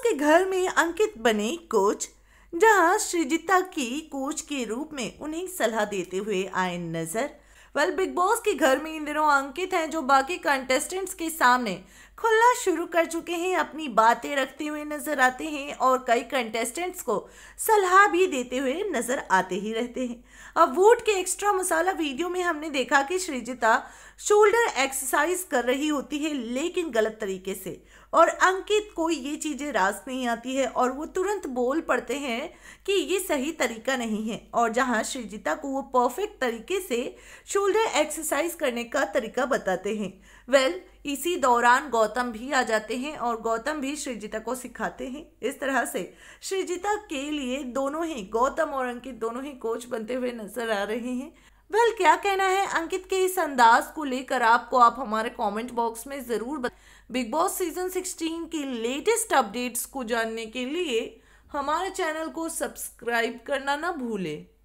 उसके घर में अंकित बने कोच जहां श्रीजिता की कोच के रूप में उन्हें सलाह देते हुए आए नजर वेल बिग बॉस के घर में इन दिनों अंकित हैं जो बाकी कंटेस्टेंट्स के सामने खुलना शुरू कर चुके हैं अपनी बातें रखते हुए नजर आते हैं और कई कंटेस्टेंट्स को सलाह भी देते हुए नजर आते ही रहते हैं अब वोट के एक्स्ट्रा मसाला वीडियो में हमने देखा कि श्रीजिता शोल्डर एक्सरसाइज कर रही होती है लेकिन गलत तरीके से और अंकित को ये चीज़ें रास नहीं आती है और वो तुरंत बोल पड़ते हैं कि ये सही तरीका नहीं है और जहाँ श्रीजिता को वो परफेक्ट तरीके से शोल्डर एक्सरसाइज करने का तरीका बताते हैं वेल well, इसी दौरान गौतम भी आ जाते हैं और गौतम भी श्रीजिता को सिखाते हैं इस तरह से श्रीजिता के लिए दोनों ही गौतम और अंकित दोनों ही कोच बनते हुए नजर आ रहे हैं वेल well, क्या कहना है अंकित के इस अंदाज को लेकर आपको आप हमारे कमेंट बॉक्स में ज़रूर बिग बॉस सीजन 16 की लेटेस्ट अपडेट्स को जानने के लिए हमारे चैनल को सब्सक्राइब करना ना भूलें